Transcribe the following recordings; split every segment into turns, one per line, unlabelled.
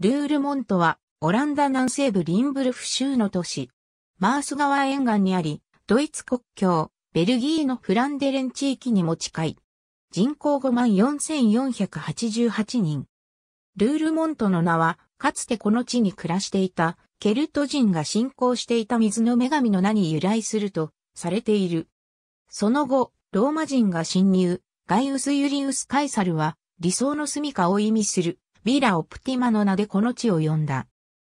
ルールモントは、オランダ南西部リンブルフ州の都市。マース川沿岸にあり、ドイツ国境、ベルギーのフランデレン地域にも近い。人口5万4488人。ルールモントの名は、かつてこの地に暮らしていた、ケルト人が信仰していた水の女神の名に由来すると、されている。その後、ローマ人が侵入、ガイウス・ユリウス・カイサルは、理想の住処を意味する、ビラ・オプティマの名でこの地を呼んだ。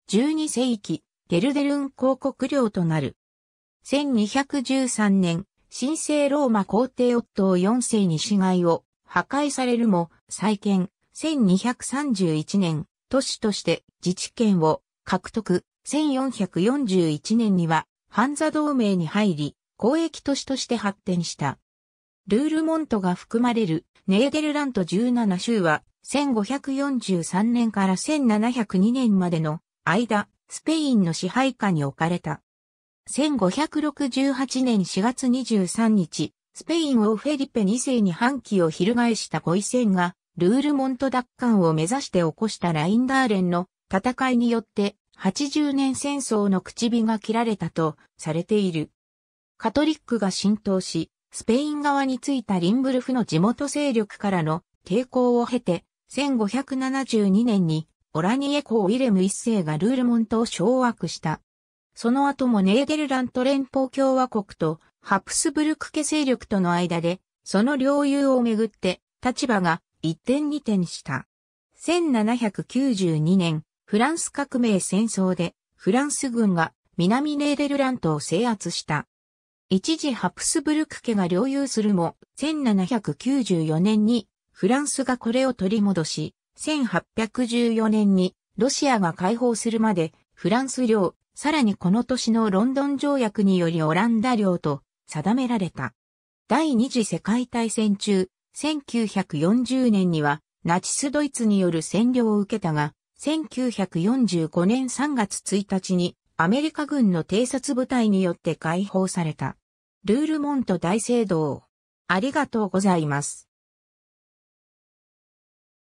12世紀、ゲルデルン公国領となる。1213年、神聖ローマ皇帝夫を4世に死骸を破壊されるも、再建、1231年、都市として自治権を獲得、1441年には、ハンザ同盟に入り、公益都市として発展した。ルールモントが含まれるネーデルラント17州は1543年から1702年までの間、スペインの支配下に置かれた。1568年4月23日、スペイン王フェリペ2世に反旗を翻した五イセンが、ルールモント奪還を目指して起こしたラインダーレンの戦いによって、80年戦争の口火が切られたとされている。カトリックが浸透し、スペイン側についたリンブルフの地元勢力からの抵抗を経て、1572年にオラニエ公ウィレム一世がルールモントを掌握した。その後もネーデルラント連邦共和国とハプスブルク家勢力との間で、その領有をめぐって立場が一点二点した。1792年、フランス革命戦争でフランス軍が南ネーデルラントを制圧した。一時ハプスブルク家が領有するも、1794年にフランスがこれを取り戻し、1814年にロシアが解放するまでフランス領、さらにこの年のロンドン条約によりオランダ領と定められた。第二次世界大戦中、1940年にはナチスドイツによる占領を受けたが、1945年3月1日にアメリカ軍の偵察部隊によって解放された。ルールモント大聖堂。ありがとうございます。